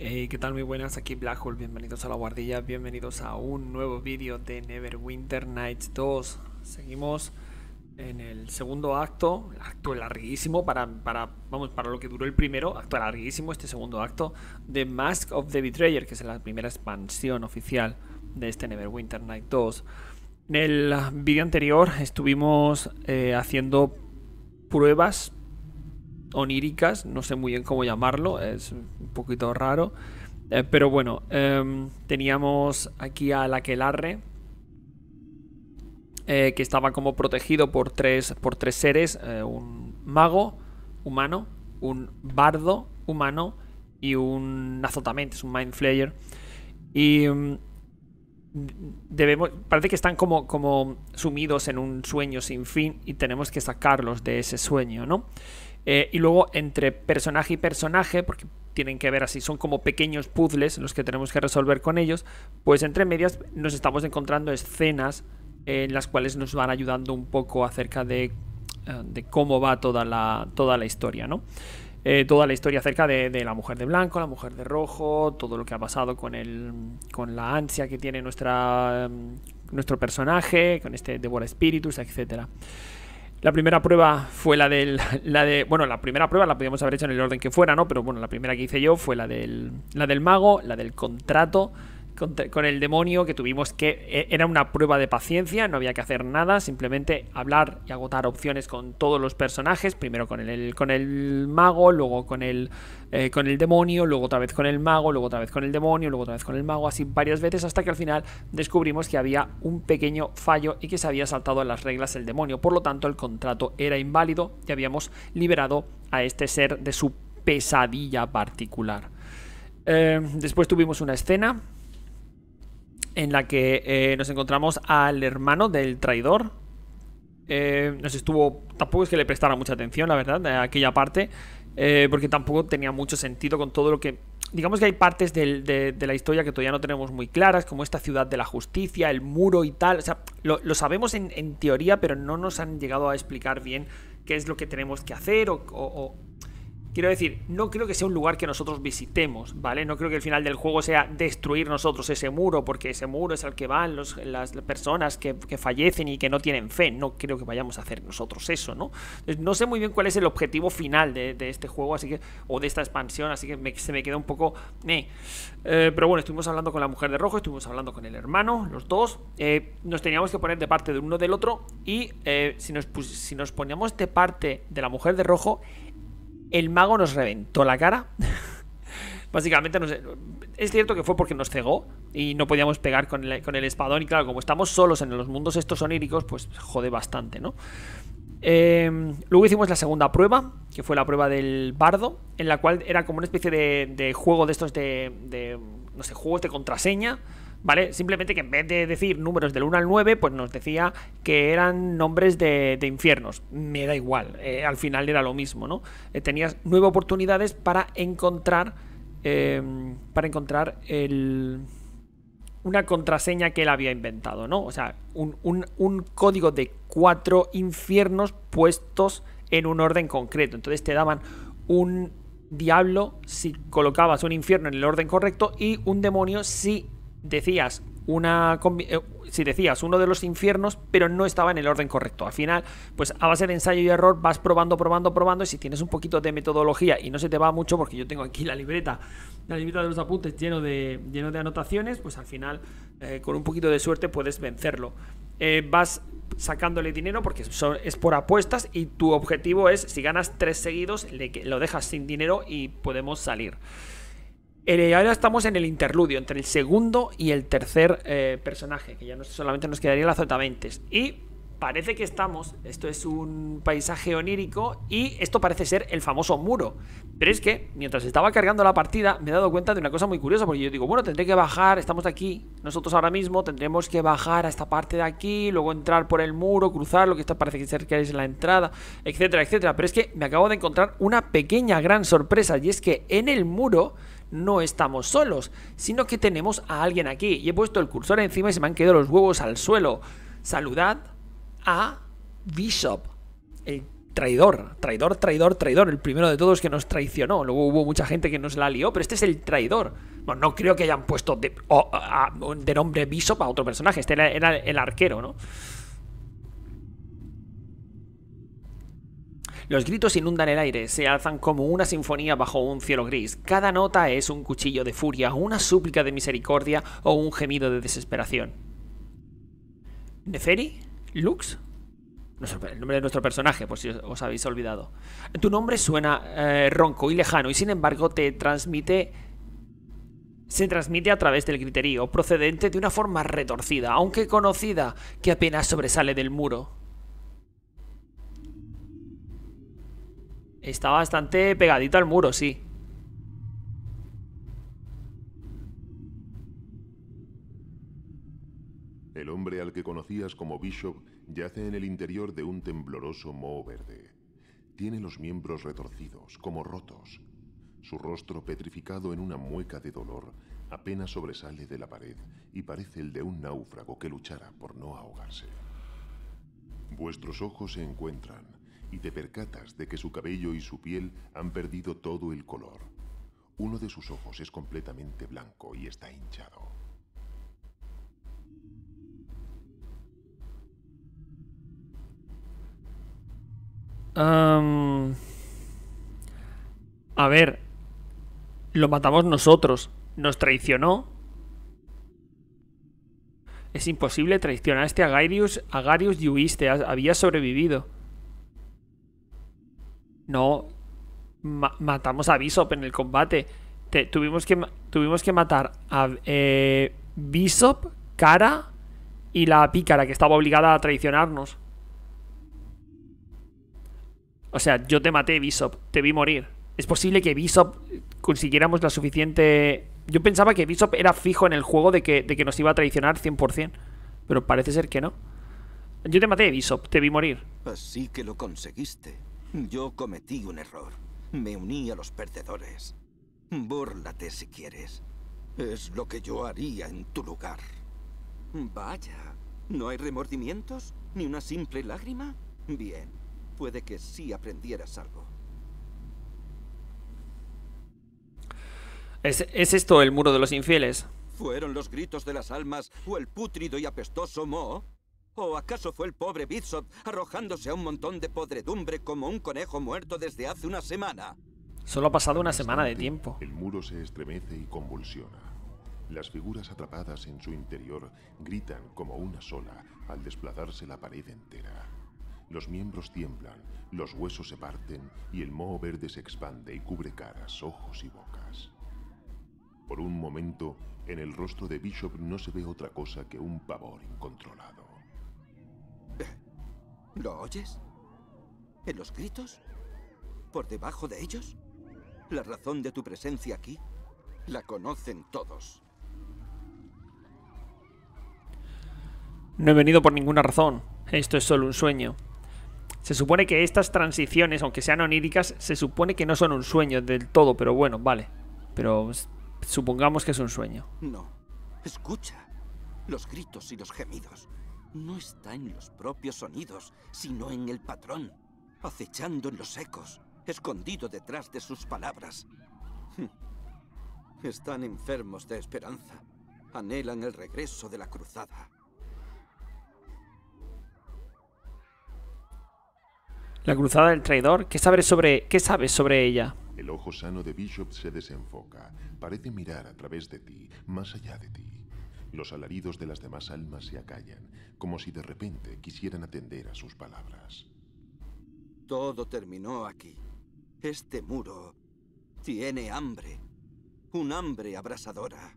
¿qué tal? Muy buenas, aquí Blackhole, bienvenidos a la guardilla, bienvenidos a un nuevo vídeo de Neverwinter Nights 2. Seguimos en el segundo acto, acto larguísimo para, para, vamos, para lo que duró el primero, acto larguísimo este segundo acto de Mask of the Betrayer, que es la primera expansión oficial de este Neverwinter Night 2. En el vídeo anterior estuvimos eh, haciendo pruebas oníricas, no sé muy bien cómo llamarlo, es un poquito raro. Eh, pero bueno, em, teníamos aquí a la eh, que estaba como protegido por tres, por tres seres, eh, un mago humano, un bardo humano y un azotamente, es un mindflayer Y em, debemos, parece que están como, como sumidos en un sueño sin fin y tenemos que sacarlos de ese sueño, ¿no? Eh, y luego entre personaje y personaje, porque tienen que ver así, son como pequeños puzzles los que tenemos que resolver con ellos, pues entre medias nos estamos encontrando escenas en las cuales nos van ayudando un poco acerca de, eh, cómo va toda la, toda la historia, ¿no? Eh, toda la historia acerca de, la mujer de blanco, la mujer de rojo, todo lo que ha pasado con, el, con la ansia que tiene nuestra, mm, nuestro personaje, con este Deborah Spiritus, etcétera. La primera prueba fue la del. La de, bueno, la primera prueba la podíamos haber hecho en el orden que fuera, ¿no? Pero bueno, la primera que hice yo fue la del, la del mago, la del contrato con, el demonio, que tuvimos que. E, era una prueba de paciencia, no había que hacer nada, simplemente hablar y agotar opciones con todos los personajes, primero con el con el mago, luego con el eh, con el demonio, luego otra vez con el mago, luego otra vez con el demonio, luego otra vez con el mago, así varias veces hasta que al final descubrimos que había un pequeño fallo y que se había saltado a las reglas el demonio. Por lo tanto, el contrato era inválido y habíamos liberado a este ser de su pesadilla particular. Eh, después tuvimos una escena en la que eh, nos encontramos al hermano del traidor. nos estuvo. Tampoco es que le prestara mucha atención, la verdad, a aquella parte. Eh, porque tampoco tenía mucho sentido con todo lo que... Digamos que hay partes de, la historia que todavía no tenemos muy claras, como esta ciudad de la justicia, el muro y tal. O sea, lo, sabemos en, teoría, pero no nos han llegado a explicar bien qué es lo que tenemos que hacer o Quiero decir, no creo que sea un lugar que nosotros visitemos, ¿vale? No creo que el final del juego sea destruir nosotros ese muro, porque ese muro es al que van las personas que, fallecen y que no tienen fe. No creo que vayamos a hacer nosotros eso, ¿no? No sé muy bien cuál es el objetivo final de, este juego, así que. o de esta expansión, así que se me queda un poco. Eh, pero bueno, estuvimos hablando con la mujer de rojo, estuvimos hablando con el hermano, los dos. Eh, nos teníamos que poner de parte de uno del otro. Y eh, si, nos, si nos poníamos de parte de la mujer de rojo el mago nos reventó la cara. Básicamente, es cierto que fue porque nos cegó y no podíamos pegar con el, espadón. Y claro, como estamos solos en los mundos estos oníricos, pues jode bastante, ¿no? Em, luego hicimos la segunda prueba, que fue la prueba del bardo, en la cual era como una especie de, juego de estos de, de, no sé, juegos de contraseña ¿vale? Simplemente que en vez de decir números del 1 al 9, pues nos decía que eran nombres de, infiernos. Me da igual, eh, al final era lo mismo, ¿no? Eh, tenías nueve oportunidades para encontrar, em, para encontrar el, una contraseña que él había inventado, ¿no? O sea, un, un código de cuatro infiernos puestos en un orden concreto. Entonces te daban un diablo si colocabas un infierno en el orden correcto y un demonio si decías una si eh, decías uno de los infiernos, pero no estaba en el orden correcto. Al final, pues a base de ensayo y error vas probando, probando, probando. Y si tienes un poquito de metodología y no se te va mucho, porque yo tengo aquí la libreta, la libreta de los apuntes lleno de, lleno de anotaciones, pues al final, eh, con un poquito de suerte, puedes vencerlo. Eh, vas sacándole dinero porque es por apuestas y tu objetivo es, si ganas tres seguidos, le, lo dejas sin dinero y podemos salir ahora estamos en el interludio, entre el segundo y el tercer eh, personaje, que ya no solamente nos quedaría la Z20 Y parece que estamos, esto es un paisaje onírico y esto parece ser el famoso muro. Pero es que mientras estaba cargando la partida me he dado cuenta de una cosa muy curiosa, porque yo digo, bueno, tendré que bajar, estamos aquí, nosotros ahora mismo tendremos que bajar a esta parte de aquí, luego entrar por el muro, cruzar lo que esto parece ser que es la entrada, etcétera, etcétera. Pero es que me acabo de encontrar una pequeña gran sorpresa y es que en el muro no estamos solos, sino que tenemos a alguien aquí. Y he puesto el cursor encima y se me han quedado los huevos al suelo. Saludad a Bishop, el traidor, traidor, traidor, traidor, el primero de todos que nos traicionó. Luego hubo mucha gente que nos la lió, pero este es el traidor. No, no creo que hayan puesto de, nombre Bishop a otro personaje, este era el arquero, ¿no? Los gritos inundan el aire, se alzan como una sinfonía bajo un cielo gris. Cada nota es un cuchillo de furia, una súplica de misericordia o un gemido de desesperación. ¿Neferi? ¿Lux? el nombre de nuestro personaje, por si os, habéis olvidado. Tu nombre suena eh, ronco y lejano y sin embargo te transmite... Se transmite a través del griterío, procedente de una forma retorcida, aunque conocida, que apenas sobresale del muro. Está bastante pegadito al muro, sí. El hombre al que conocías como Bishop yace en el interior de un tembloroso moho verde. Tiene los miembros retorcidos, como rotos. Su rostro petrificado en una mueca de dolor apenas sobresale de la pared y parece el de un náufrago que luchara por no ahogarse. Vuestros ojos se encuentran y te percatas de que su cabello y su piel han perdido todo el color. Uno de sus ojos es completamente blanco y está hinchado. a ver, lo matamos nosotros. Nos traicionó. Es imposible traicionar a este Garius, a y huiste, Había sobrevivido no matamos a Bishop en el combate. tuvimos, que matar a eh, Bishop, Cara y la pícara que estaba obligada a traicionarnos. O sea, yo te maté, Bishop. Te vi morir. Es posible que Bishop consiguiéramos la suficiente... Yo pensaba que Bishop era fijo en el juego de que, nos iba a traicionar 100%. Pero parece ser que no. Yo te maté, Bishop. Te vi morir. Así pues que lo conseguiste. Yo cometí un error. Me uní a los perdedores. Bórlate si quieres. Es lo que yo haría en tu lugar. Vaya, ¿no hay remordimientos? ¿Ni una simple lágrima? Bien, puede que sí aprendieras algo. ¿Es, esto el muro de los infieles? ¿Fueron los gritos de las almas o el pútrido y apestoso moho? ¿O acaso fue el pobre Bishop arrojándose a un montón de podredumbre como un conejo muerto desde hace una semana? Solo ha pasado una semana de tiempo. El muro se estremece y convulsiona. Las figuras atrapadas en su interior gritan como una sola al desplazarse la pared entera. Los miembros tiemblan, los huesos se parten y el moho verde se expande y cubre caras, ojos y bocas. Por un momento, en el rostro de Bishop no se ve otra cosa que un pavor incontrolado. ¿Lo oyes? ¿En los gritos? ¿Por debajo de ellos? La razón de tu presencia aquí la conocen todos. No he venido por ninguna razón. Esto es solo un sueño. Se supone que estas transiciones, aunque sean oníricas, se supone que no son un sueño del todo, pero bueno, vale. Pero supongamos que es un sueño. No. Escucha los gritos y los gemidos no está en los propios sonidos, sino en el patrón, acechando en los ecos, escondido detrás de sus palabras. Hm. Están enfermos de esperanza. Anhelan el regreso de la cruzada. La cruzada del traidor. ¿Qué sabes sobre, qué sabes sobre ella? El ojo sano de Bishop se desenfoca. Parece mirar a través de ti, más allá de ti. Los alaridos de las demás almas se acallan, como si de repente quisieran atender a sus palabras. Todo terminó aquí. Este muro tiene hambre. Un hambre abrasadora.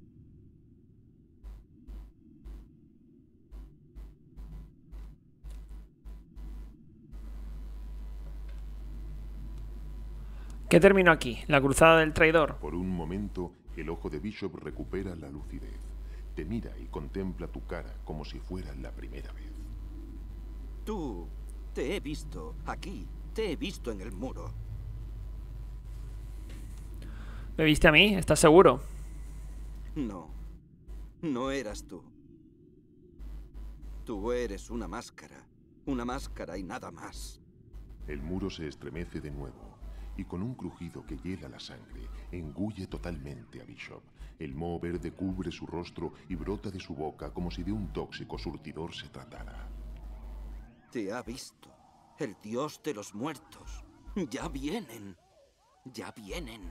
¿Qué terminó aquí? La cruzada del traidor. Por un momento, el ojo de Bishop recupera la lucidez. Te mira y contempla tu cara como si fuera la primera vez. Tú, te he visto aquí, te he visto en el muro. ¿Me viste a mí? ¿Estás seguro? No, no eras tú. Tú eres una máscara, una máscara y nada más. El muro se estremece de nuevo y con un crujido que hiela la sangre, engulle totalmente a Bishop. El moho verde cubre su rostro y brota de su boca como si de un tóxico surtidor se tratara. Te ha visto, el dios de los muertos. Ya vienen, ya vienen.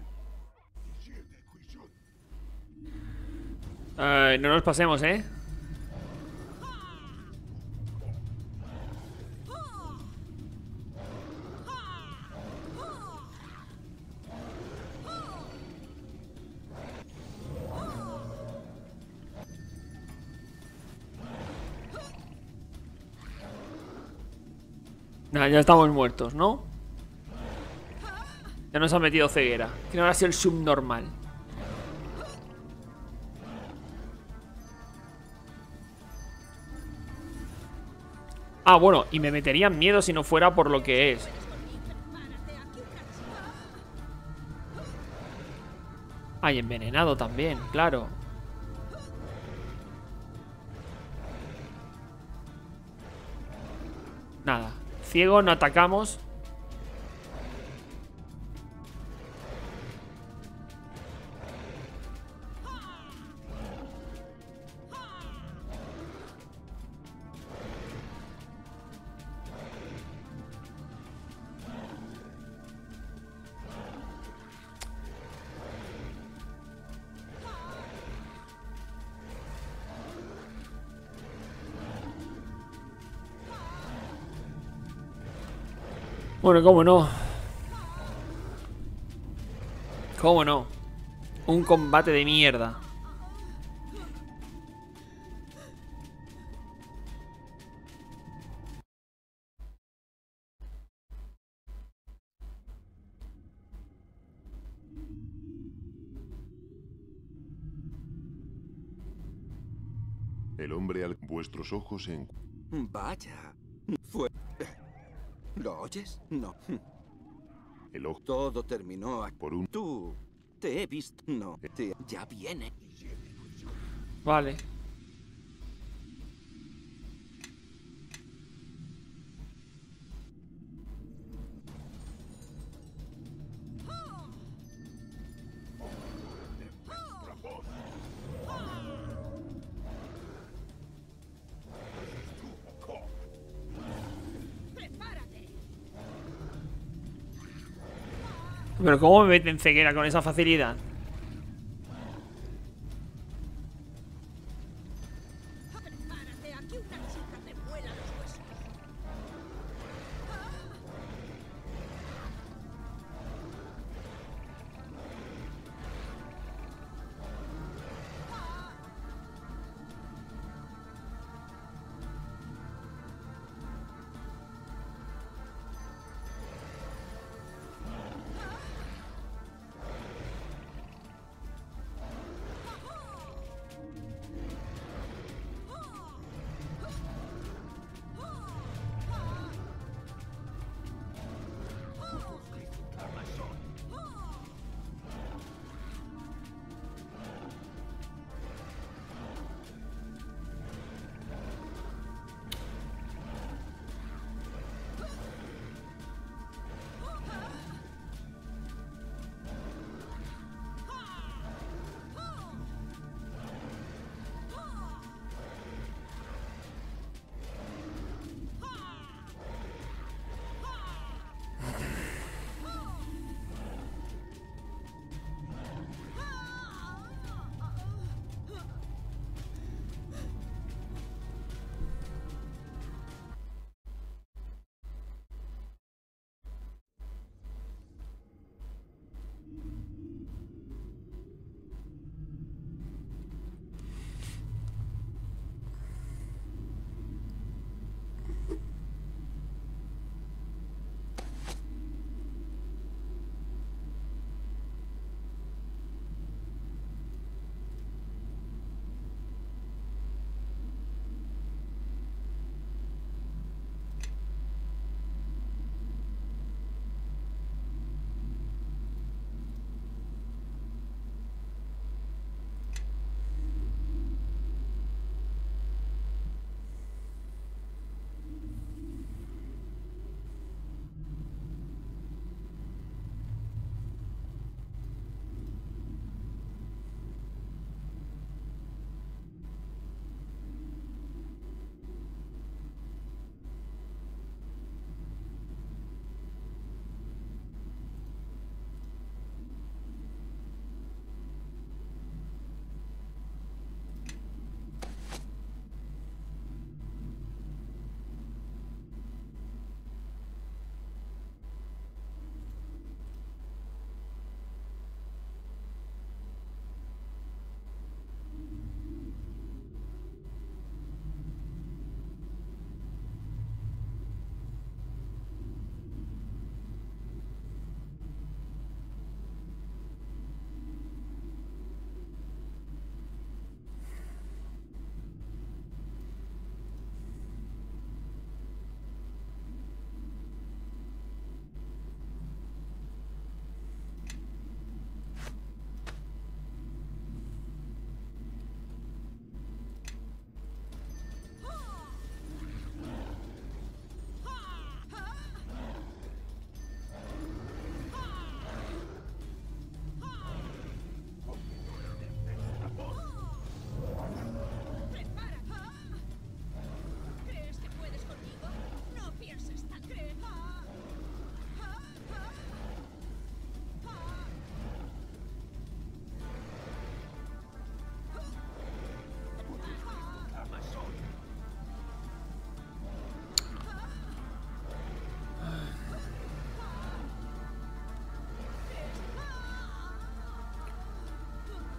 no nos pasemos, ¿eh? ya estamos muertos, ¿no? Ya nos ha metido ceguera. Que no habrá sido el subnormal. Ah, bueno, y me meterían miedo si no fuera por lo que es. Hay envenenado también, claro. Nada ciego, no atacamos. Bueno, cómo no. Cómo no. Un combate de mierda. El hombre al vuestros ojos en... Vaya, fue... ¿Lo oyes? No. El Todo terminó por un... Tú. Te he visto. No. Ya viene. Vale. pero ¿cómo me meten ceguera con esa facilidad?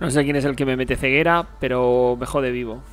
No sé quién es el que me mete ceguera, pero me jode vivo.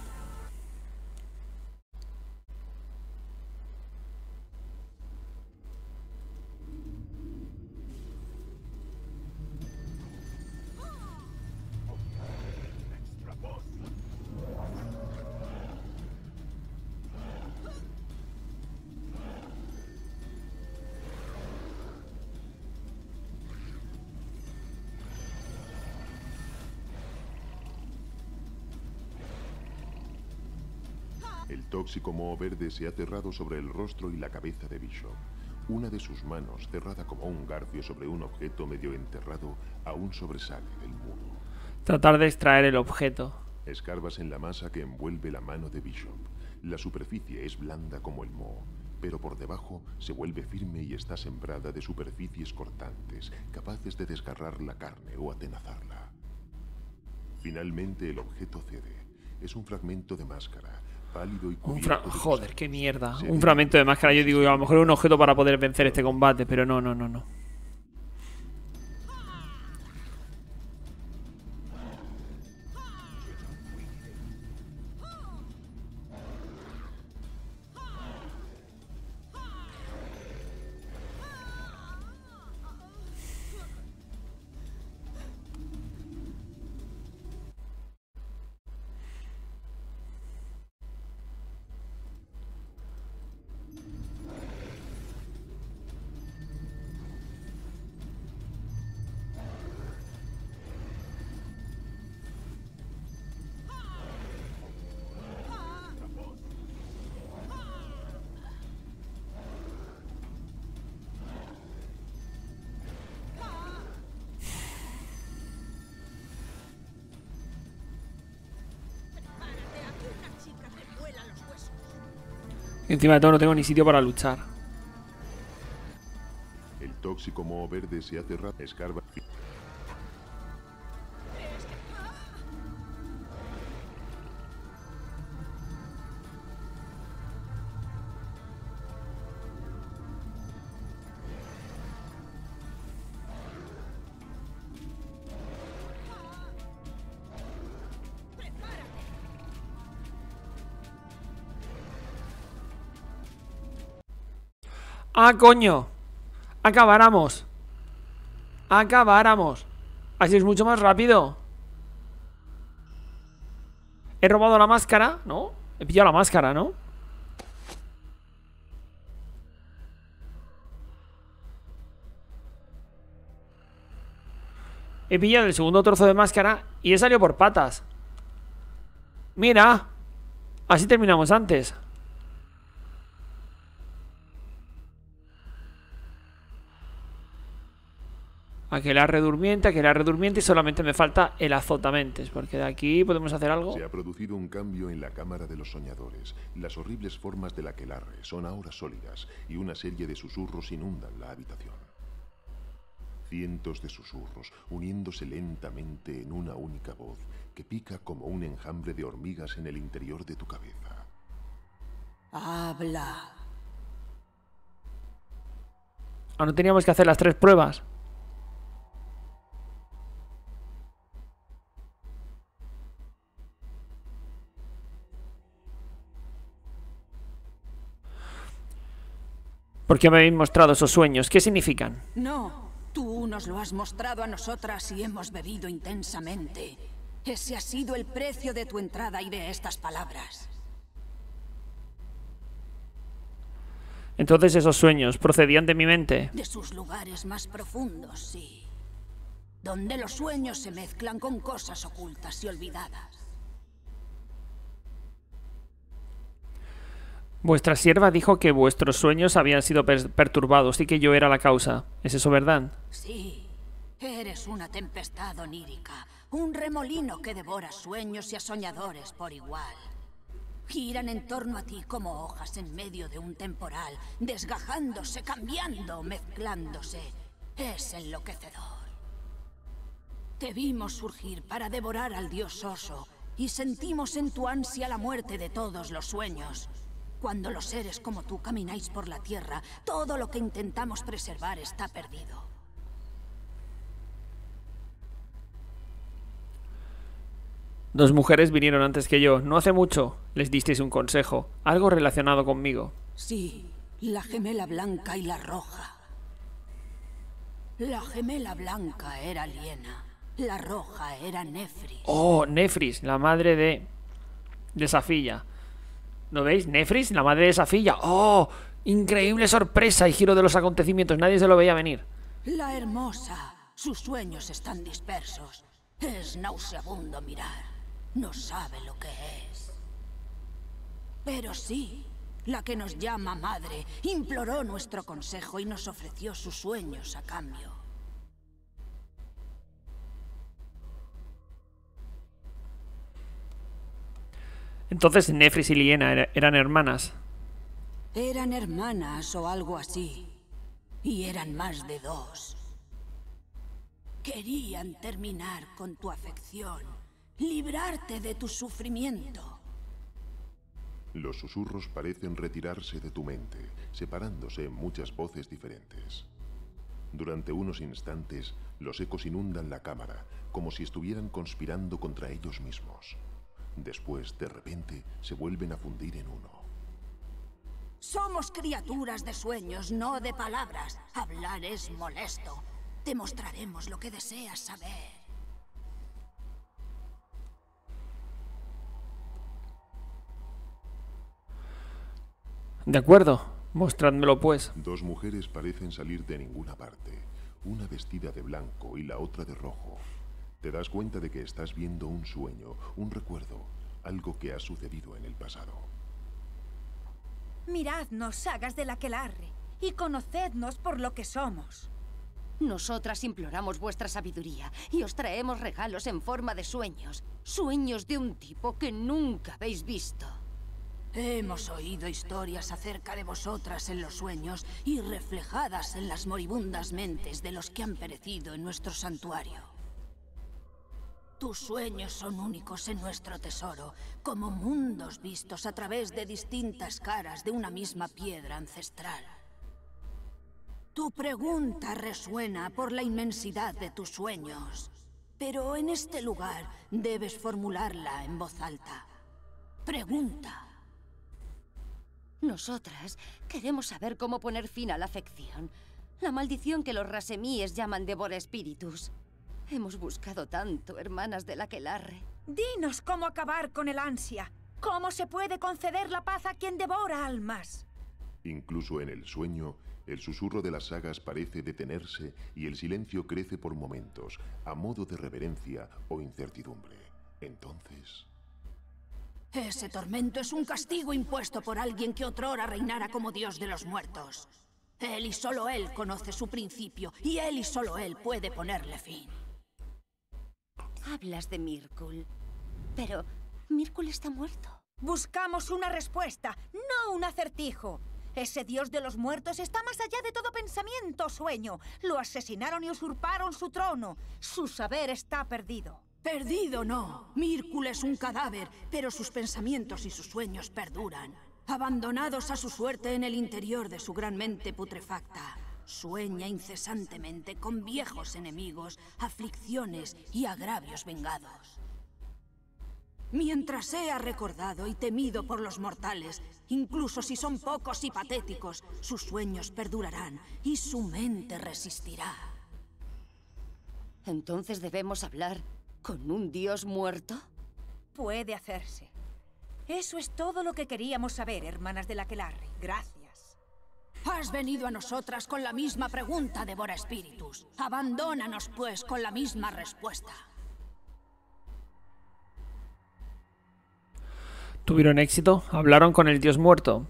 Tóxico moho verde se ha aterrado sobre el rostro y la cabeza de Bishop. Una de sus manos, cerrada como un garfio sobre un objeto medio enterrado, aún sobresale del muro. Tratar de extraer el objeto. Escarbas en la masa que envuelve la mano de Bishop. La superficie es blanda como el moho, pero por debajo se vuelve firme y está sembrada de superficies cortantes, capaces de desgarrar la carne o atenazarla. Finalmente el objeto cede. Es un fragmento de máscara, un Joder, qué mierda. Un fragmento de máscara. Yo digo, a lo mejor es un objeto para poder vencer este combate, pero no, no, no, no. Encima de todo no tengo ni sitio para luchar. El tóxico moho verde se hace escarba. ¡Ah, coño! ¡Acabáramos! ¡Acabáramos! Así es mucho más rápido. He robado la máscara, ¿no? He pillado la máscara, ¿no? He pillado el segundo trozo de máscara y he salido por patas. Mira. Así terminamos antes. Aquelarre durmiente, aquelarre durmiente y solamente me falta el azotamentes, porque de aquí podemos hacer algo. Se ha producido un cambio en la Cámara de los Soñadores. Las horribles formas del aquelarre son ahora sólidas y una serie de susurros inundan la habitación. Cientos de susurros uniéndose lentamente en una única voz que pica como un enjambre de hormigas en el interior de tu cabeza. Habla. Ah, no teníamos que hacer las tres pruebas. ¿Por qué me habéis mostrado esos sueños? ¿Qué significan? No, tú nos lo has mostrado a nosotras y hemos bebido intensamente. Ese ha sido el precio de tu entrada y de estas palabras. Entonces esos sueños procedían de mi mente. De sus lugares más profundos, sí. Donde los sueños se mezclan con cosas ocultas y olvidadas. Vuestra sierva dijo que vuestros sueños habían sido perturbados y que yo era la causa. ¿Es eso verdad? Sí. Eres una tempestad onírica, un remolino que devora sueños y a soñadores por igual. Giran en torno a ti como hojas en medio de un temporal, desgajándose, cambiando, mezclándose. Es enloquecedor. Te vimos surgir para devorar al dios Oso y sentimos en tu ansia la muerte de todos los sueños, cuando los seres como tú camináis por la Tierra, todo lo que intentamos preservar está perdido. Dos mujeres vinieron antes que yo. No hace mucho les disteis un consejo, algo relacionado conmigo. Sí, la gemela blanca y la roja. La gemela blanca era Liena, la roja era Nefris. Oh, Nefris, la madre de... de ¿No veis? Nefris, la madre de esa filla ¡Oh! Increíble sorpresa y giro de los acontecimientos. Nadie se lo veía venir. La hermosa. Sus sueños están dispersos. Es nauseabundo mirar. No sabe lo que es. Pero sí, la que nos llama madre imploró nuestro consejo y nos ofreció sus sueños a cambio. Entonces Nefris y Liena eran hermanas. Eran hermanas o algo así. Y eran más de dos. Querían terminar con tu afección, librarte de tu sufrimiento. Los susurros parecen retirarse de tu mente, separándose en muchas voces diferentes. Durante unos instantes, los ecos inundan la cámara, como si estuvieran conspirando contra ellos mismos. Después, de repente, se vuelven a fundir en uno. Somos criaturas de sueños, no de palabras. Hablar es molesto. Te mostraremos lo que deseas saber. De acuerdo, Muéstramelo, pues. Dos mujeres parecen salir de ninguna parte, una vestida de blanco y la otra de rojo. Te das cuenta de que estás viendo un sueño, un recuerdo, algo que ha sucedido en el pasado. Miradnos, sagas la aquelarre, y conocednos por lo que somos. Nosotras imploramos vuestra sabiduría y os traemos regalos en forma de sueños. Sueños de un tipo que nunca habéis visto. Hemos oído historias acerca de vosotras en los sueños y reflejadas en las moribundas mentes de los que han perecido en nuestro santuario. Tus sueños son únicos en nuestro tesoro, como mundos vistos a través de distintas caras de una misma piedra ancestral. Tu pregunta resuena por la inmensidad de tus sueños, pero en este lugar debes formularla en voz alta. Pregunta. Nosotras queremos saber cómo poner fin a la afección, la maldición que los rasemíes llaman devora espíritus. Hemos buscado tanto, hermanas de la Quelarre. Dinos cómo acabar con el ansia. ¿Cómo se puede conceder la paz a quien devora almas? Incluso en el sueño, el susurro de las sagas parece detenerse y el silencio crece por momentos, a modo de reverencia o incertidumbre. Entonces... Ese tormento es un castigo impuesto por alguien que otrora reinara como dios de los muertos. Él y solo él conoce su principio, y él y solo él puede ponerle fin. Hablas de Mirkul. Pero Mirkul está muerto. Buscamos una respuesta, no un acertijo. Ese dios de los muertos está más allá de todo pensamiento o sueño. Lo asesinaron y usurparon su trono. Su saber está perdido. Perdido no. Mirkul es un cadáver, pero sus pensamientos y sus sueños perduran. Abandonados a su suerte en el interior de su gran mente putrefacta. Sueña incesantemente con viejos enemigos, aflicciones y agravios vengados. Mientras sea recordado y temido por los mortales, incluso si son pocos y patéticos, sus sueños perdurarán y su mente resistirá. ¿Entonces debemos hablar con un dios muerto? Puede hacerse. Eso es todo lo que queríamos saber, hermanas de la Kelarri. Gracias. Has venido a nosotras con la misma pregunta, Devora Espíritus. Abandónanos, pues, con la misma respuesta. ¿Tuvieron éxito? ¿Hablaron con el dios muerto?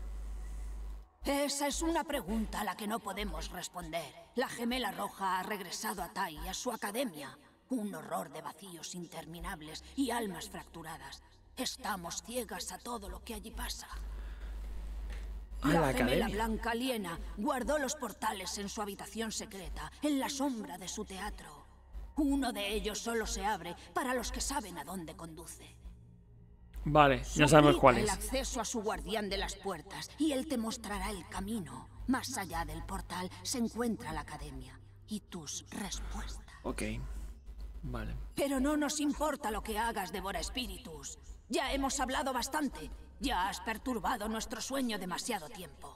Esa es una pregunta a la que no podemos responder. La gemela roja ha regresado a Tai, a su academia. Un horror de vacíos interminables y almas fracturadas. Estamos ciegas a todo lo que allí pasa la, la gemela Blanca Liena guardó los portales en su habitación secreta, en la sombra de su teatro. Uno de ellos solo se abre para los que saben a dónde conduce. Vale, ya sabemos cuál es. el acceso a su guardián de las puertas y él te mostrará el camino. Más allá del portal se encuentra la academia y tus respuestas. Ok, vale. Pero no nos importa lo que hagas, devora espíritus. Ya hemos hablado bastante. Ya has perturbado nuestro sueño demasiado tiempo.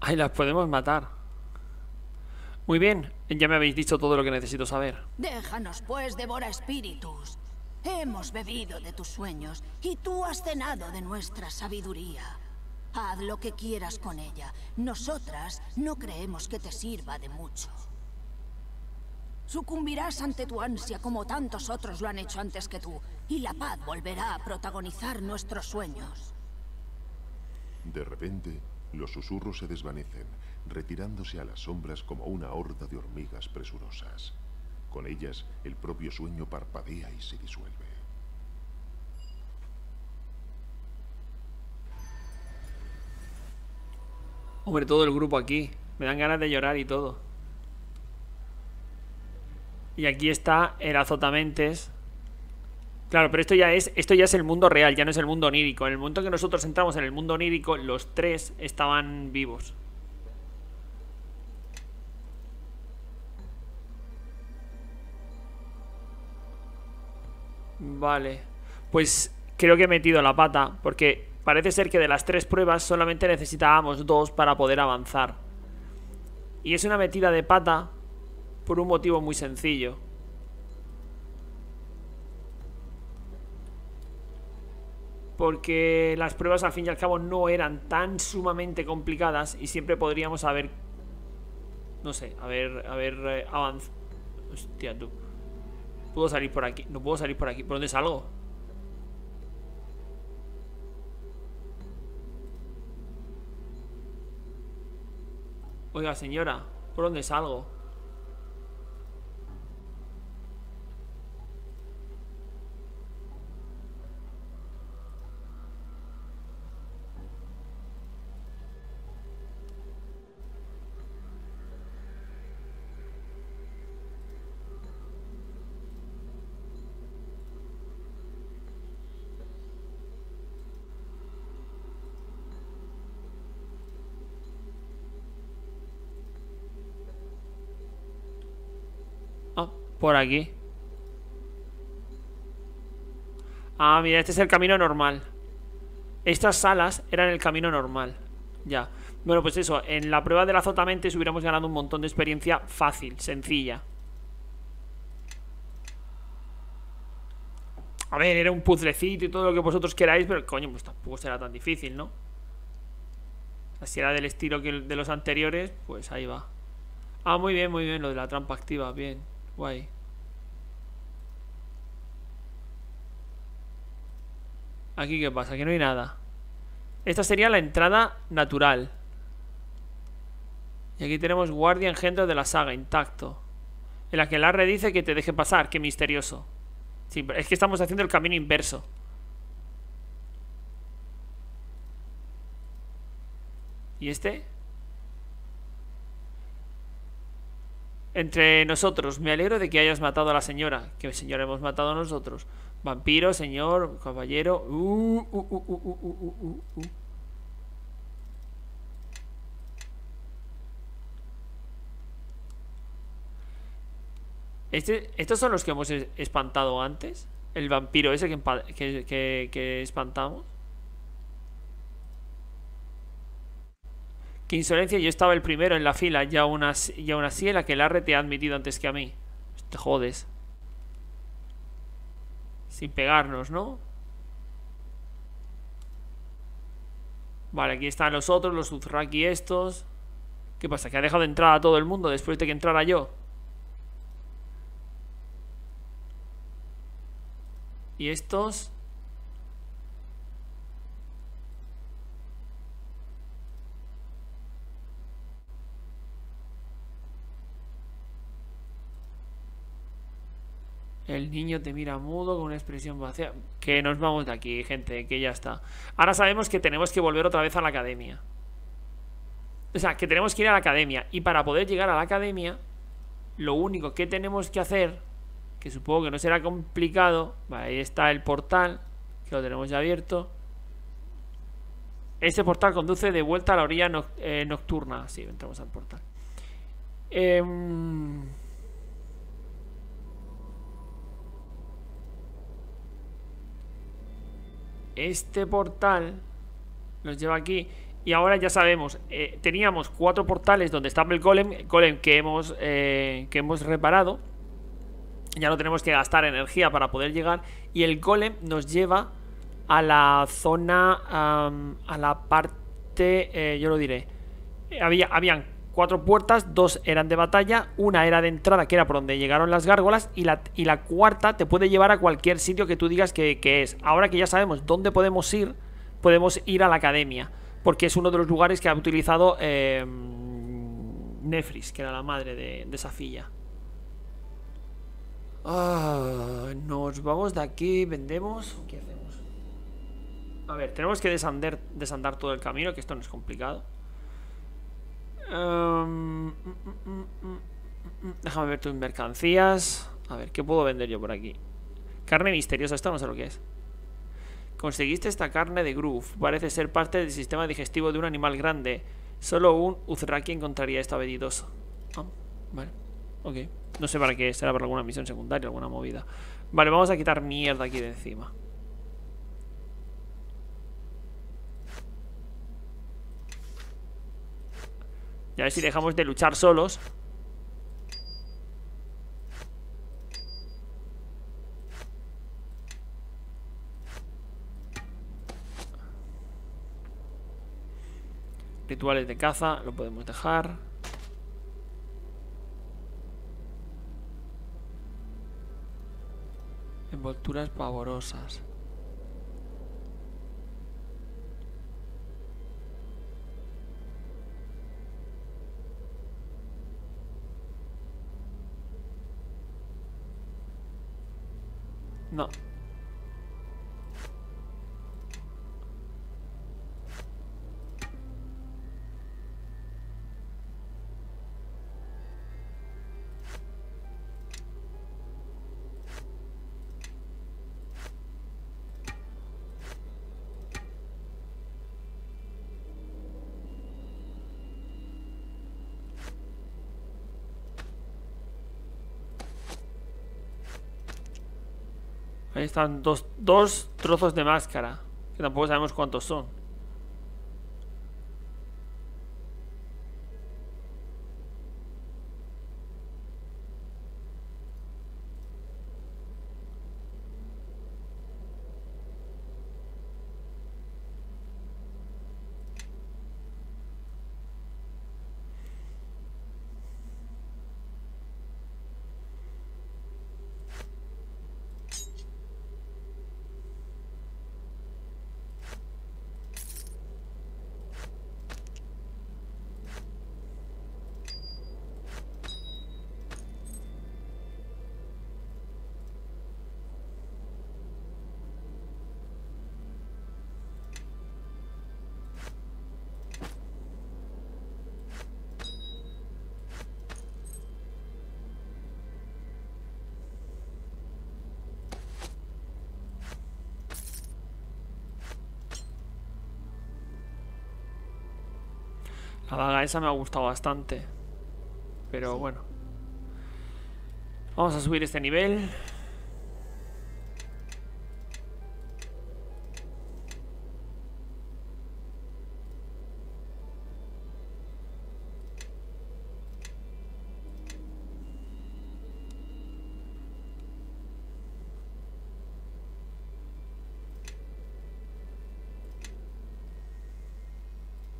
Ay, las podemos matar. Muy bien, ya me habéis dicho todo lo que necesito saber. Déjanos pues, devora espíritus. Hemos bebido de tus sueños y tú has cenado de nuestra sabiduría. Haz lo que quieras con ella. Nosotras no creemos que te sirva de mucho. Sucumbirás ante tu ansia como tantos otros lo han hecho antes que tú, y la paz volverá a protagonizar nuestros sueños. De repente, los susurros se desvanecen, retirándose a las sombras como una horda de hormigas presurosas. Con ellas, el propio sueño parpadea y se disuelve. Hombre, todo el grupo aquí. Me dan ganas de llorar y todo. Y aquí está el azotamentes. Claro, pero esto ya es esto ya es el mundo real, ya no es el mundo onírico. En el momento que nosotros entramos en el mundo onírico, los tres estaban vivos. Vale. Pues creo que he metido la pata, porque parece ser que de las tres pruebas solamente necesitábamos dos para poder avanzar. Y es una metida de pata por un motivo muy sencillo. Porque las pruebas al fin y al cabo no eran tan sumamente complicadas y siempre podríamos haber... No sé, haber, ver, eh, avanzado. Hostia, tú. ¿Puedo salir por aquí? No puedo salir por aquí. ¿Por dónde salgo? Oiga, señora, ¿por dónde salgo? Por aquí. Ah, mira, este es el camino normal. Estas salas eran el camino normal. Ya. Bueno, pues eso, en la prueba del azotamente hubiéramos ganado un montón de experiencia fácil, sencilla. A ver, era un puzzlecito y todo lo que vosotros queráis, pero coño, pues tampoco será tan difícil, ¿no? Así era del estilo que de los anteriores, pues ahí va. Ah, muy bien, muy bien, lo de la trampa activa, bien, guay. Aquí qué pasa, Aquí no hay nada. Esta sería la entrada natural. Y aquí tenemos guardia engendro de la saga, intacto. En la que Larre dice que te deje pasar, qué misterioso. Sí, es que estamos haciendo el camino inverso. ¿Y este? Entre nosotros, me alegro de que hayas matado a la señora. Que señora hemos matado a nosotros. Vampiro, señor, caballero. Uh, uh, uh, este, estos son los que hemos espantado antes. El vampiro ese que, que, que espantamos. Qué insolencia, yo estaba el primero en la fila Ya aún así, y que el aquelarre te ha admitido antes que a mí. Te jodes. Sin pegarnos, ¿no? Vale, aquí están los otros, los Uzraki estos. ¿Qué pasa? ¿Que ha dejado de entrar a todo el mundo después de que entrara yo? ¿Y estos? El niño te mira mudo con una expresión vacía. Que nos vamos de aquí, gente, que ya está. Ahora sabemos que tenemos que volver otra vez a la academia. O sea, que tenemos que ir a la academia. Y para poder llegar a la academia, lo único que tenemos que hacer, que supongo que no será complicado, vale, ahí está el portal, que lo tenemos ya abierto. Ese portal conduce de vuelta a la orilla eh, nocturna. Sí, entramos al portal. Em, este portal nos lleva aquí. Y ahora ya sabemos, eh, teníamos cuatro portales donde estaba el golem, golem que hemos, eh, que hemos reparado. Ya no tenemos que gastar energía para poder llegar. Y el golem nos lleva a la zona, a la parte, eh, yo lo diré. Había, habían cuatro puertas, dos eran de batalla, una era de entrada, que era por donde llegaron las gárgolas, y la, y la cuarta te puede llevar a cualquier sitio que tú digas que, es. Ahora que ya sabemos dónde podemos ir, podemos ir a la academia, porque es uno de los lugares que ha utilizado em, Nefris, que era la madre de, de filla. Ah, nos vamos de aquí, vendemos. ¿Qué hacemos? A ver, tenemos que desandar todo el camino, que esto no es complicado. Em, mm, mm, mm, déjame ver tus mercancías. A ver, ¿qué puedo vender yo por aquí? Carne misteriosa, esto no sé lo que es. Conseguiste esta carne de Groove. Parece ser parte del sistema digestivo de un animal grande. Solo un Uzraki encontraría esta bedidosa. Ah, vale. Ok. No sé para qué. Será para alguna misión secundaria, alguna movida. Vale, vamos a quitar mierda aquí de encima. Ya ver si dejamos de luchar solos Rituales de caza, lo podemos dejar Envolturas pavorosas not Ahí están dos, trozos de máscara, que tampoco sabemos cuántos son. esa me ha gustado bastante. Pero bueno. Vamos a subir este nivel.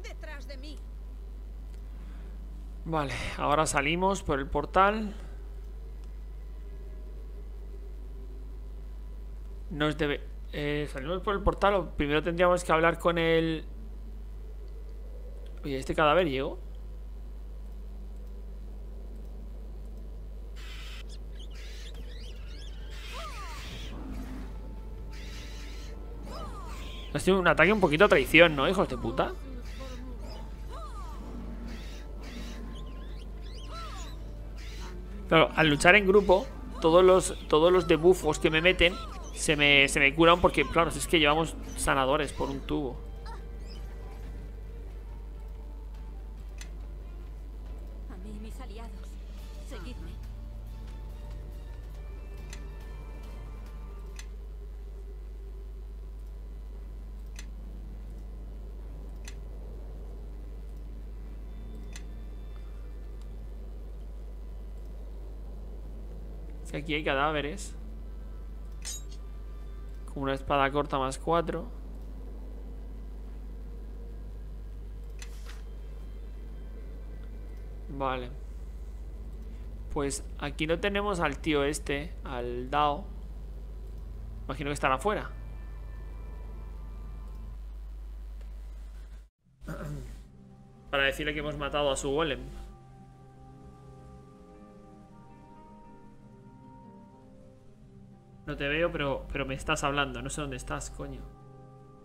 Detrás de mí. Vale, ahora salimos por el portal. Nos debe... Eh, ¿Salimos por el portal o primero tendríamos que hablar con el... Oye, ¿este cadáver llegó? Ha sido un ataque un poquito a traición, ¿no, hijos de puta? al luchar en grupo, todos los, todos los debufos que me meten se me, se me curan porque, claro, es que llevamos sanadores por un tubo. Aquí hay cadáveres. Con una espada corta más cuatro. Vale. Pues aquí no tenemos al tío este, al Dao. Imagino que estará afuera. Para decirle que hemos matado a su golem. No te veo, pero, pero me estás hablando. No sé dónde estás, coño.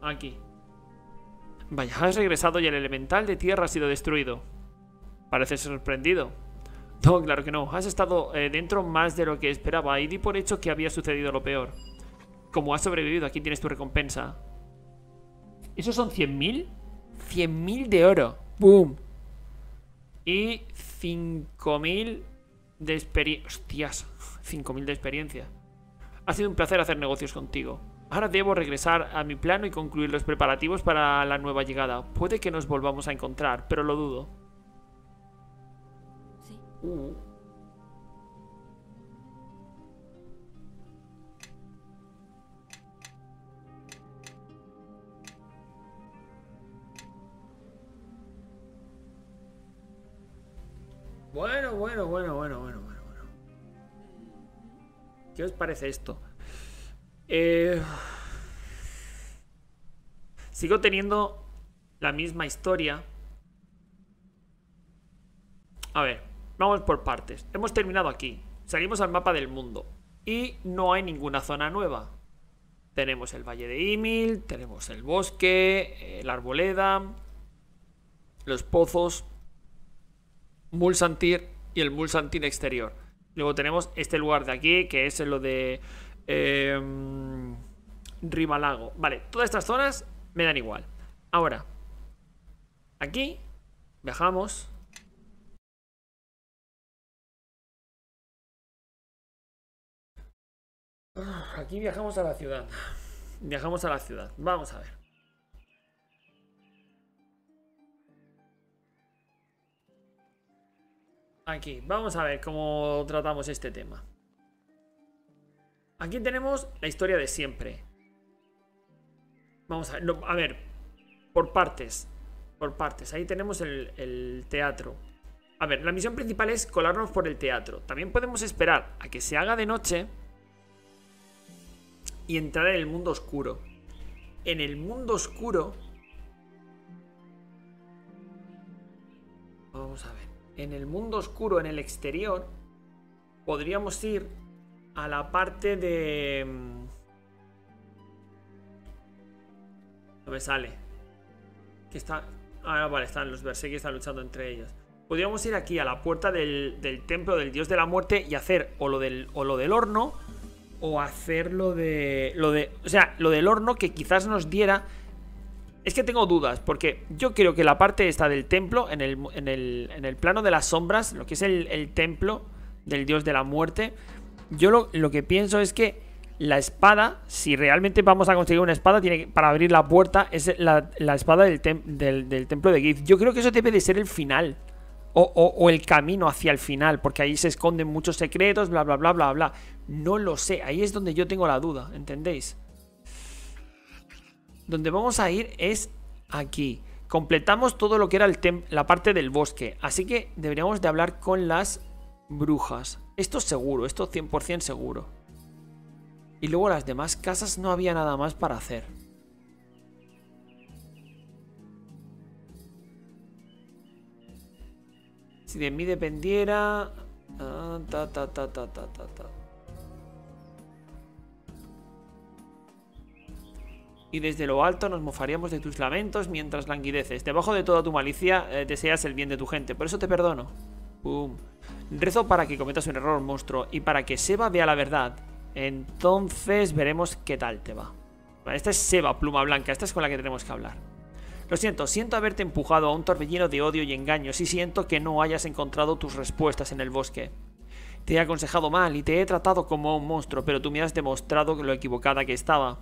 Aquí. Vaya, has regresado y el elemental de tierra ha sido destruido. Pareces sorprendido. No, claro que no. Has estado eh, dentro más de lo que esperaba y di por hecho que había sucedido lo peor. Como has sobrevivido, aquí tienes tu recompensa. ¿Esos son 100.000? 100.000 de oro. ¡Boom! Y 5.000 de experiencia. Hostias, 5.000 de experiencia. Ha sido un placer hacer negocios contigo. Ahora debo regresar a mi plano y concluir los preparativos para la nueva llegada. Puede que nos volvamos a encontrar, pero lo dudo. Sí. Uh. Bueno, bueno, bueno, bueno, bueno. ¿Qué os parece esto? Eh, sigo teniendo la misma historia. A ver, vamos por partes. Hemos terminado aquí. Salimos al mapa del mundo. Y no hay ninguna zona nueva. Tenemos el Valle de Imil, tenemos el bosque, La arboleda, los pozos, Mulsantir y el Mulsantir exterior. Luego tenemos este lugar de aquí, que es lo de eh, em, Ribalago. Vale, todas estas zonas me dan igual. Ahora, aquí viajamos. Aquí viajamos a la ciudad. Viajamos a la ciudad. Vamos a ver. Aquí, vamos a ver cómo tratamos este tema. Aquí tenemos la historia de siempre. Vamos a ver, a ver por partes. Por partes. Ahí tenemos el teatro. A ver, la misión principal es colarnos por el teatro. También podemos esperar a que se haga de noche y entrar en el mundo oscuro. En el mundo oscuro... Vamos a ver en el mundo oscuro, en el exterior, podríamos ir a la parte de... Mm, no me sale. Que está... Ah, vale, están los Berserk están luchando entre ellos. Podríamos ir aquí a la puerta del, templo del dios de la muerte y hacer o lo del, o lo del horno o hacer lo de, lo de... O sea, lo del horno que quizás nos diera es que tengo dudas, porque yo creo que la parte esta del templo, en el, plano de las sombras, lo que es el, templo del dios de la muerte, yo lo, que pienso es que la espada, si realmente vamos a conseguir una espada, tiene para abrir la puerta, es la, espada del, del, templo de Gith. Yo creo que eso debe de ser el final. o, el camino hacia el final, porque ahí se esconden muchos secretos, bla, bla, bla, bla, bla. No lo sé, ahí es donde yo tengo la duda, ¿entendéis? Donde vamos a ir es aquí. Completamos todo lo que era la parte del bosque. Así que deberíamos de hablar con las brujas. Esto seguro, esto 100% seguro. Y luego las demás casas no había nada más para hacer. Si de mí dependiera... Ah, ta, ta, ta, y desde lo alto nos mofaríamos de tus lamentos mientras languideces. Debajo de toda tu malicia eh, deseas el bien de tu gente, por eso te perdono. Rezo para que cometas un error, monstruo, y para que Seba vea la verdad. Entonces veremos qué tal te va. esta es Seba, pluma blanca, esta es con la que tenemos que hablar. Lo siento, siento haberte empujado a un torbellino de odio y engaños y siento que no hayas encontrado tus respuestas en el bosque. Te he aconsejado mal y te he tratado como a un monstruo, pero tú me has demostrado lo equivocada que estaba.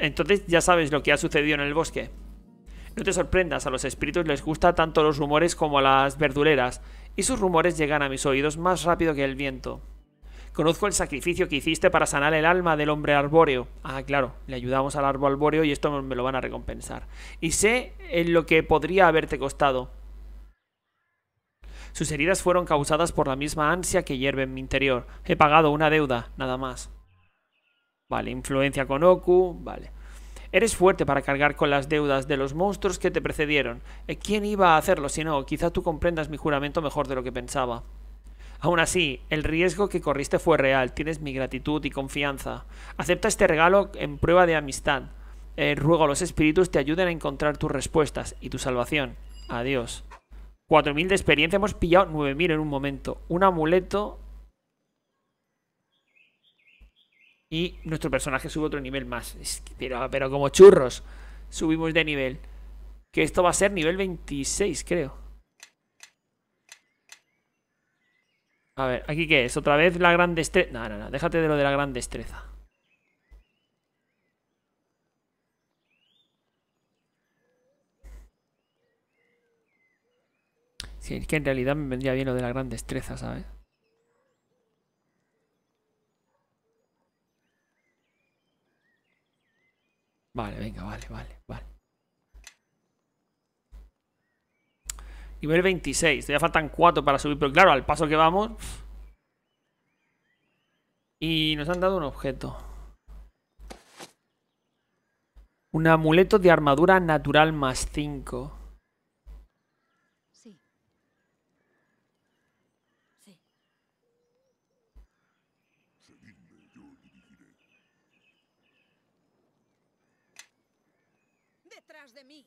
Entonces ya sabes lo que ha sucedido en el bosque. No te sorprendas, a los espíritus les gusta tanto los rumores como las verduleras, y sus rumores llegan a mis oídos más rápido que el viento. Conozco el sacrificio que hiciste para sanar el alma del hombre arbóreo. Ah, claro, le ayudamos al árbol arbóreo y esto me lo van a recompensar. Y sé en lo que podría haberte costado. Sus heridas fueron causadas por la misma ansia que hierve en mi interior. He pagado una deuda, nada más. Vale, influencia con Oku, vale. Eres fuerte para cargar con las deudas de los monstruos que te precedieron. Eh, ¿Quién iba a hacerlo si no? Quizá tú comprendas mi juramento mejor de lo que pensaba. Aún así, el riesgo que corriste fue real. Tienes mi gratitud y confianza. Acepta este regalo en prueba de amistad. Eh, ruego a los espíritus te ayuden a encontrar tus respuestas y tu salvación. Adiós. 4.000 de experiencia, hemos pillado 9.000 en un momento. Un amuleto y nuestro personaje sube otro nivel más. Pero, como churros, subimos de nivel. Que esto va a ser nivel 26, creo. A ver, ¿aquí qué es? ¿Otra vez la gran destreza? No, no, no, déjate de lo de la gran destreza. Sí, es que en realidad me vendría bien lo de la gran destreza, ¿sabes? Vale, venga, vale, vale, vale. Nivel 26. Todavía faltan 4 para subir, pero claro, al paso que vamos... Y nos han dado un objeto. Un amuleto de armadura natural más 5. de mí.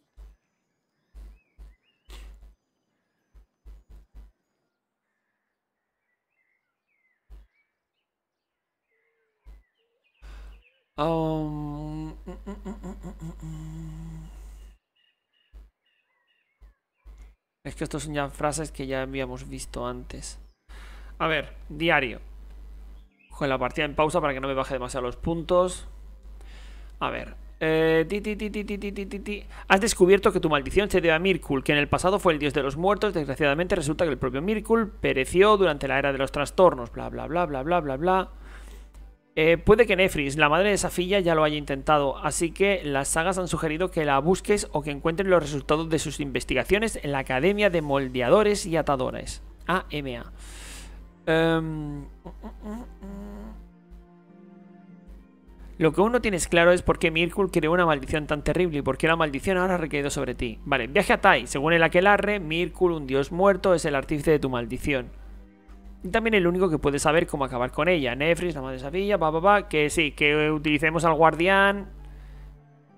Um, es que estos son ya frases que ya habíamos visto antes. A ver, diario. la partida en pausa para que no me baje demasiado los puntos. A ver, Has descubierto que tu maldición se debe a Mirkul, que en el pasado fue el dios de los muertos. Desgraciadamente resulta que el propio Mirkul pereció durante la era de los trastornos. Bla, bla, bla, bla, bla, bla, bla. Eh, puede que Nefris, la madre de esa Safilla, ya lo haya intentado, así que las sagas han sugerido que la busques o que encuentres los resultados de sus investigaciones en la Academia de Moldeadores y Atadores. AMA. Lo que uno tienes claro es por qué Mirkul creó una maldición tan terrible y por qué la maldición ahora ha recaído sobre ti. Vale, viaje a Tai. Según el aquelarre, Mirkul, un dios muerto, es el artífice de tu maldición. Y también el único que puede saber cómo acabar con ella. Nefris, la madre sabilla, va, va, va. Que sí, que utilicemos al guardián.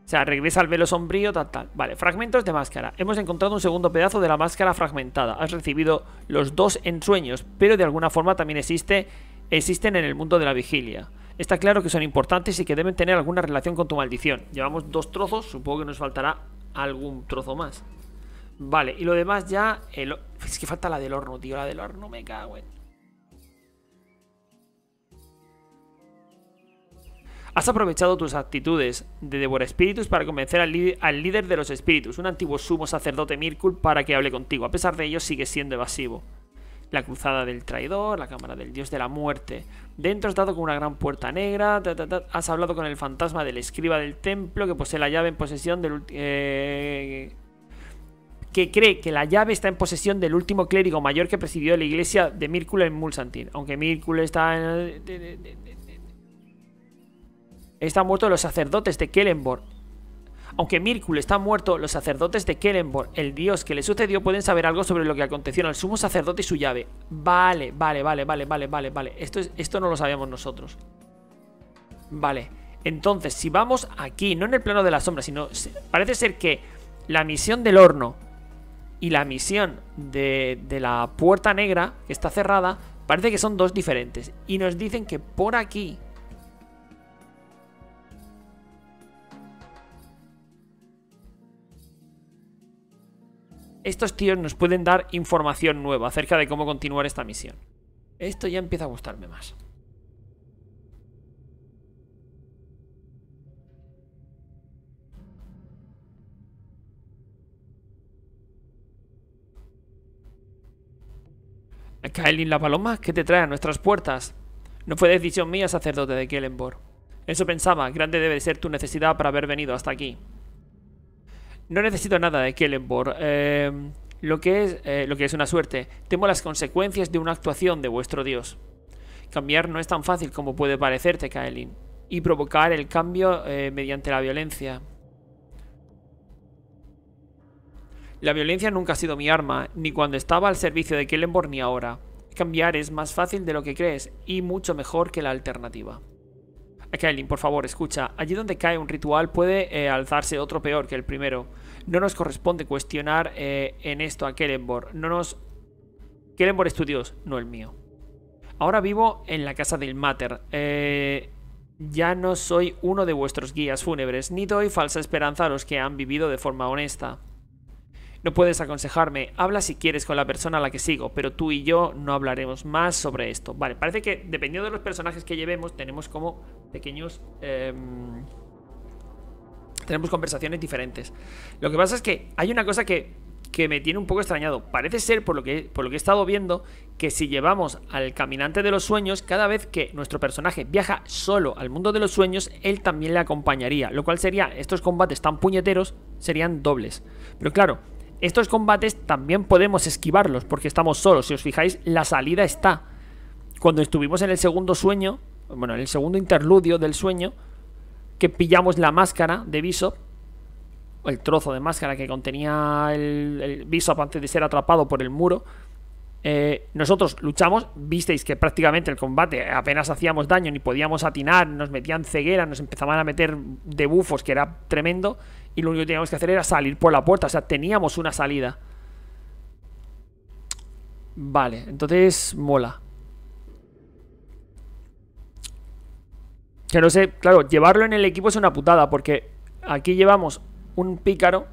O sea, regresa al velo sombrío, tal, tal. Vale, fragmentos de máscara. Hemos encontrado un segundo pedazo de la máscara fragmentada. Has recibido los dos ensueños, pero de alguna forma también existe, existen en el mundo de la vigilia. Está claro que son importantes y que deben tener alguna relación con tu maldición. Llevamos dos trozos, supongo que nos faltará algún trozo más. Vale, y lo demás ya... Es que falta la del horno, tío. La del horno me cago en... Has aprovechado tus actitudes de Deborah espíritus para convencer al, líder de los espíritus, un antiguo sumo sacerdote Mirkul, para que hable contigo. A pesar de ello, sigue siendo evasivo la cruzada del traidor, la cámara del dios de la muerte. Dentro has dado con una gran puerta negra, has hablado con el fantasma del escriba del templo que posee la llave en posesión del... que cree que la llave está en posesión del último clérigo mayor que presidió la iglesia de Mírcula en Mulsantin Aunque Mírcula está en... Está muerto los sacerdotes de Kellenborg aunque Mirkul está muerto, los sacerdotes de Kellenborg, el dios que le sucedió, pueden saber algo sobre lo que aconteció al sumo sacerdote y su llave. Vale, vale, vale, vale, vale, vale, vale. Esto, es, esto no lo sabíamos nosotros. Vale. Entonces, si vamos aquí, no en el plano de la sombra, sino... Parece ser que la misión del horno y la misión de la puerta negra, que está cerrada, parece que son dos diferentes. Y nos dicen que por aquí estos tíos nos pueden dar información nueva acerca de cómo continuar esta misión. Esto ya empieza a gustarme más. Kaelin la paloma, ¿qué te trae a nuestras puertas? No fue decisión mía, sacerdote de Kellenborg. Eso pensaba, grande debe ser tu necesidad para haber venido hasta aquí. No necesito nada de Kellenborg. Eh, lo, que es, eh, lo que es una suerte. Temo las consecuencias de una actuación de vuestro dios. Cambiar no es tan fácil como puede parecerte, Kaelin. Y provocar el cambio eh, mediante la violencia. La violencia nunca ha sido mi arma, ni cuando estaba al servicio de Kellenborg ni ahora. Cambiar es más fácil de lo que crees, y mucho mejor que la alternativa. Kaelin, por favor, escucha. Allí donde cae un ritual puede eh, alzarse otro peor que el primero. No nos corresponde cuestionar eh, en esto a Kellenbor. No nos... Kellenbor dios, no el mío. Ahora vivo en la casa del Mater. Eh, ya no soy uno de vuestros guías fúnebres, ni doy falsa esperanza a los que han vivido de forma honesta. No puedes aconsejarme, habla si quieres con la persona a la que sigo, pero tú y yo no hablaremos más sobre esto. Vale, parece que dependiendo de los personajes que llevemos, tenemos como pequeños... Em, tenemos conversaciones diferentes. Lo que pasa es que hay una cosa que, que me tiene un poco extrañado. Parece ser, por lo, que, por lo que he estado viendo, que si llevamos al caminante de los sueños, cada vez que nuestro personaje viaja solo al mundo de los sueños, él también le acompañaría. Lo cual sería, estos combates tan puñeteros serían dobles. Pero claro, estos combates también podemos esquivarlos porque estamos solos. Si os fijáis, la salida está. Cuando estuvimos en el segundo sueño, bueno, en el segundo interludio del sueño, que pillamos la máscara de Bishop, el trozo de máscara que contenía el, Viso antes de ser atrapado por el muro, eh, nosotros luchamos, visteis que prácticamente el combate apenas hacíamos daño, ni podíamos atinar, nos metían ceguera, nos empezaban a meter debufos, que era tremendo, y lo único que teníamos que hacer era salir por la puerta, o sea, teníamos una salida. Vale, entonces mola. Que no sé, claro, llevarlo en el equipo es una putada, porque aquí llevamos un pícaro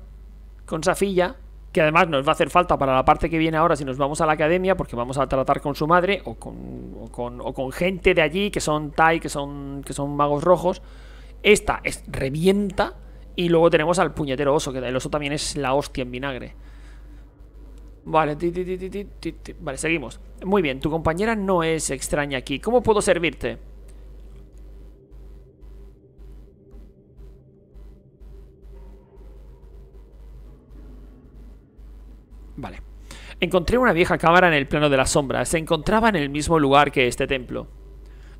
con safilla, que además nos va a hacer falta para la parte que viene ahora si nos vamos a la academia, porque vamos a tratar con su madre o con, o con, o con gente de allí, que son Tai, que son, que son magos rojos. Esta es revienta. Y luego tenemos al puñetero oso, que el oso también es la hostia en vinagre. Vale, vale, seguimos. Muy bien, tu compañera no es extraña aquí. ¿Cómo puedo servirte? Vale. Encontré una vieja cámara en el plano de la sombra. Se encontraba en el mismo lugar que este templo.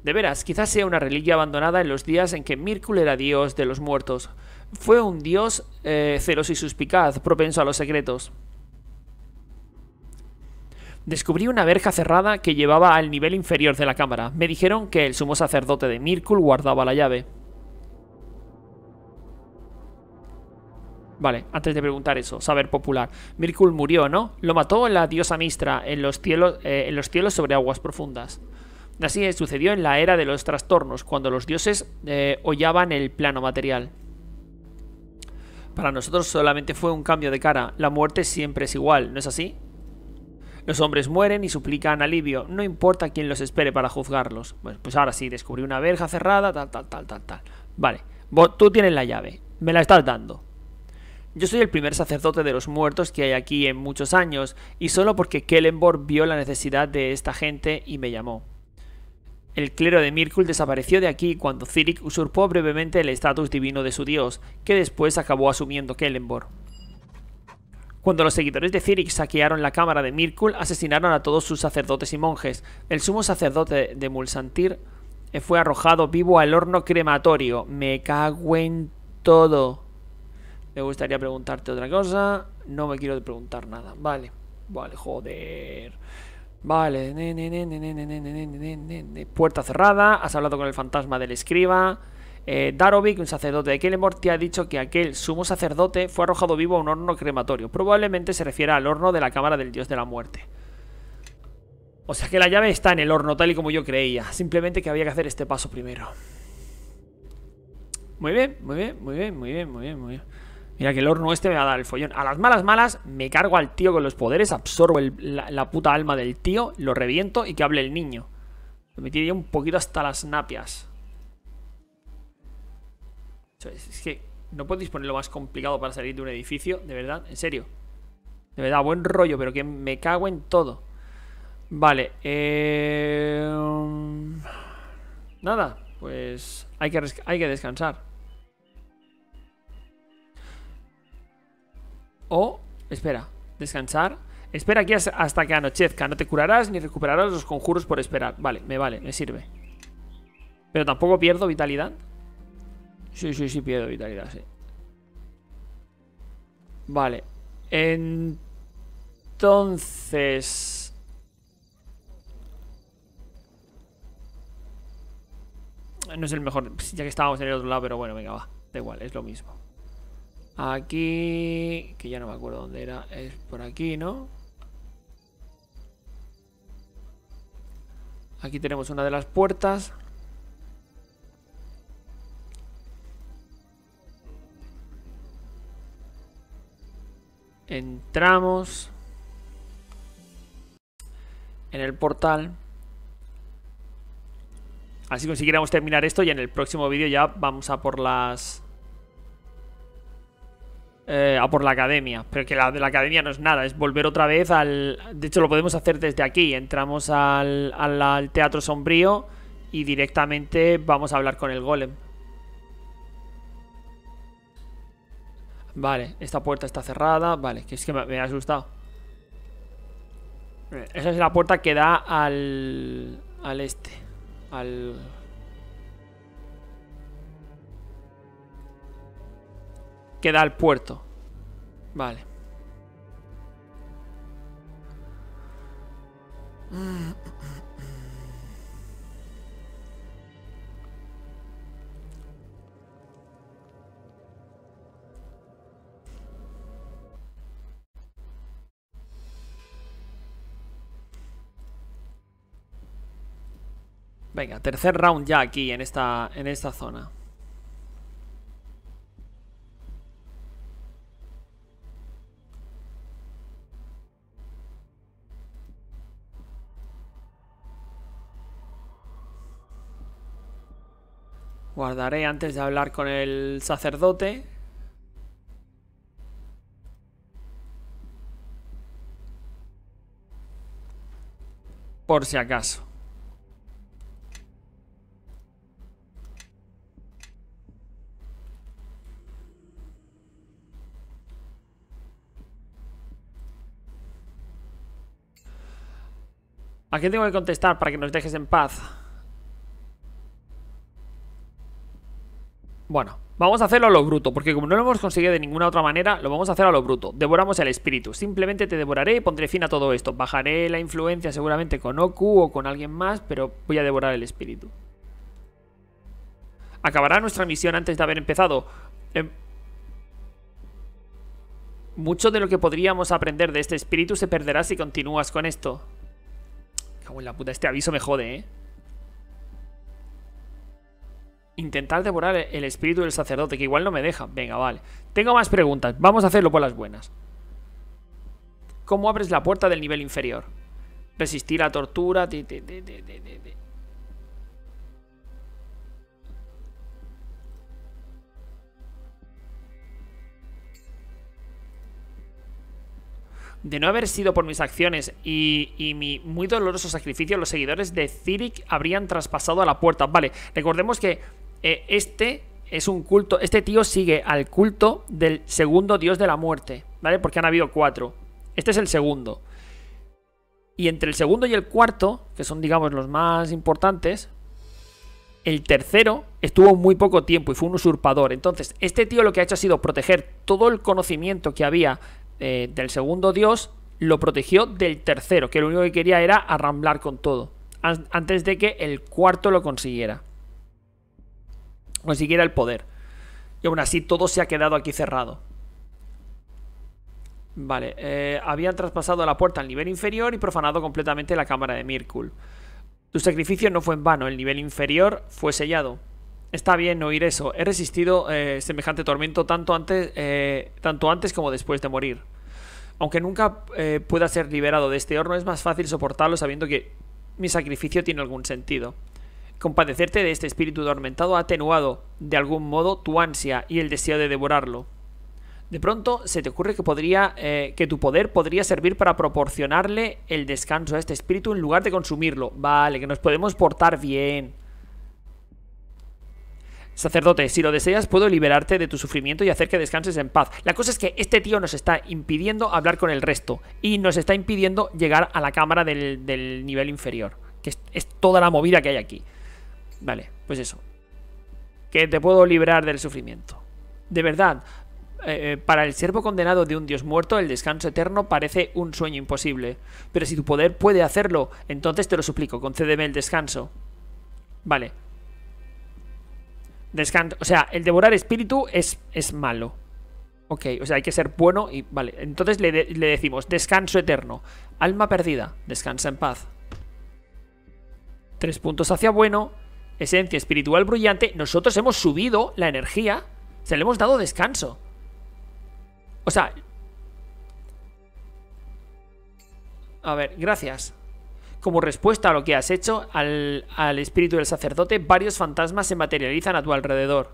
De veras, quizás sea una reliquia abandonada en los días en que Mírcul era dios de los muertos. Fue un dios celoso eh, y suspicaz, propenso a los secretos. Descubrí una verja cerrada que llevaba al nivel inferior de la cámara. Me dijeron que el sumo sacerdote de Mirkul guardaba la llave. Vale, antes de preguntar eso, saber popular. Mirkul murió, ¿no? Lo mató la diosa Mistra en los cielos eh, sobre aguas profundas. Así sucedió en la era de los trastornos, cuando los dioses eh, hollaban el plano material. Para nosotros solamente fue un cambio de cara, la muerte siempre es igual, ¿no es así? Los hombres mueren y suplican alivio, no importa quién los espere para juzgarlos. pues ahora sí, descubrí una verja cerrada, tal, tal, tal, tal, tal. Vale, tú tienes la llave, me la estás dando. Yo soy el primer sacerdote de los muertos que hay aquí en muchos años, y solo porque Kellenborg vio la necesidad de esta gente y me llamó. El clero de Mirkul desapareció de aquí cuando Zirik usurpó brevemente el estatus divino de su dios, que después acabó asumiendo Kellenbor. Cuando los seguidores de Zirik saquearon la cámara de Mirkul, asesinaron a todos sus sacerdotes y monjes. El sumo sacerdote de Mulsantir eh, fue arrojado vivo al horno crematorio. Me cago en todo. Me gustaría preguntarte otra cosa. No me quiero preguntar nada. Vale. Vale, joder. Vale. Puerta cerrada. Has hablado con el fantasma del escriba. Eh, Darovic, un sacerdote de Kelemort, te ha dicho que aquel sumo sacerdote fue arrojado vivo a un horno crematorio. Probablemente se refiere al horno de la cámara del dios de la muerte. O sea que la llave está en el horno, tal y como yo creía. Simplemente que había que hacer este paso primero. Muy bien, muy bien, muy bien, muy bien, muy bien, muy bien. Mira que el horno este me va a dar el follón. A las malas malas me cargo al tío con los poderes, absorbo la, puta alma del tío, lo reviento y que hable el niño. Lo metiría un poquito hasta las napias. Es que no podéis lo más complicado para salir de un edificio, de verdad, en serio. De verdad, buen rollo, pero que me cago en todo. Vale, eh, mm, Nada, pues hay que, hay que descansar. O, espera, descansar. Espera aquí hasta que anochezca. No te curarás ni recuperarás los conjuros por esperar. Vale, me vale, me sirve. Pero tampoco pierdo vitalidad. Sí, sí, sí, pierdo vitalidad, sí. Vale. Entonces... No es el mejor, ya que estábamos en el otro lado, pero bueno, venga, va. Da igual, es lo mismo. Aquí, que ya no me acuerdo dónde era, es por aquí, ¿no? Aquí tenemos una de las puertas. Entramos en el portal. Así consiguiéramos terminar esto y en el próximo vídeo ya vamos a por las eh, a por la academia. Pero que la de la academia no es nada, es volver otra vez al. De hecho, lo podemos hacer desde aquí. Entramos al, Teatro Sombrío y directamente vamos a hablar con el Golem. Vale, esta puerta está cerrada. Vale, que es que me, me ha asustado. Eh, esa es la puerta que da al. al este. Al. Queda el al puerto. Vale. Venga, tercer round ya aquí en esta en esta zona. Guardaré antes de hablar con el sacerdote. Por si acaso. ¿A qué tengo que contestar para que nos dejes en paz? Bueno, vamos a hacerlo a lo bruto, porque como no lo hemos conseguido de ninguna otra manera, lo vamos a hacer a lo bruto. Devoramos el espíritu. Simplemente te devoraré y pondré fin a todo esto. Bajaré la influencia seguramente con Oku o con alguien más, pero voy a devorar el espíritu. Acabará nuestra misión antes de haber empezado. Em, mucho de lo que podríamos aprender de este espíritu se perderá si continúas con esto. Cago en la puta, este aviso me jode, ¿eh? Intentar devorar el espíritu del sacerdote, que igual no me deja. Venga, vale. Tengo más preguntas. Vamos a hacerlo por las buenas. ¿Cómo abres la puerta del nivel inferior? Resistir la tortura. de no haber sido por mis acciones y, mi muy doloroso sacrificio, los seguidores de Ciric habrían traspasado a la puerta. Vale, recordemos que eh, este es un culto, este tío sigue al culto del segundo dios de la muerte, ¿vale? Porque han habido cuatro. Este es el segundo. Y entre el segundo y el cuarto, que son digamos los más importantes, el tercero estuvo muy poco tiempo y fue un usurpador. Entonces, este tío lo que ha hecho ha sido proteger todo el conocimiento que había eh, del segundo dios, lo protegió del tercero, que lo único que quería era arramblar con todo, antes de que el cuarto lo consiguiera. Consiguiera el poder. Y aún así todo se ha quedado aquí cerrado. Vale, eh, habían traspasado la puerta al nivel inferior y profanado completamente la cámara de Mirkul. Tu sacrificio no fue en vano, el nivel inferior fue sellado. Está bien oír eso, he resistido eh, semejante tormento tanto antes, eh, tanto antes como después de morir. Aunque nunca pueda ser liberado de este horno, es más fácil soportarlo sabiendo que mi sacrificio tiene algún sentido. Compadecerte de este espíritu atormentado atenuado, de algún modo, tu ansia y el deseo de devorarlo. De pronto se te ocurre que, podría, eh, que tu poder podría servir para proporcionarle el descanso a este espíritu en lugar de consumirlo. Vale, que nos podemos portar bien. Sacerdote, si lo deseas, puedo liberarte de tu sufrimiento y hacer que descanses en paz. La cosa es que este tío nos está impidiendo hablar con el resto y nos está impidiendo llegar a la cámara del, nivel inferior, que es toda la movida que hay aquí. Vale, pues eso. Que te puedo librar del sufrimiento. De verdad, eh, eh, para el siervo condenado de un dios muerto, el descanso eterno parece un sueño imposible. Pero si tu poder puede hacerlo, entonces te lo suplico, concédeme el descanso. Vale. Descanso. O sea, el devorar espíritu es, es malo. Ok, o sea, hay que ser bueno y... Vale, entonces le, le decimos, descanso eterno. Alma perdida, descansa en paz. Tres puntos hacia bueno, esencia espiritual brillante, nosotros hemos subido la energía, se le hemos dado descanso. O sea... A ver, gracias. Como respuesta a lo que has hecho al, espíritu del sacerdote, varios fantasmas se materializan a tu alrededor.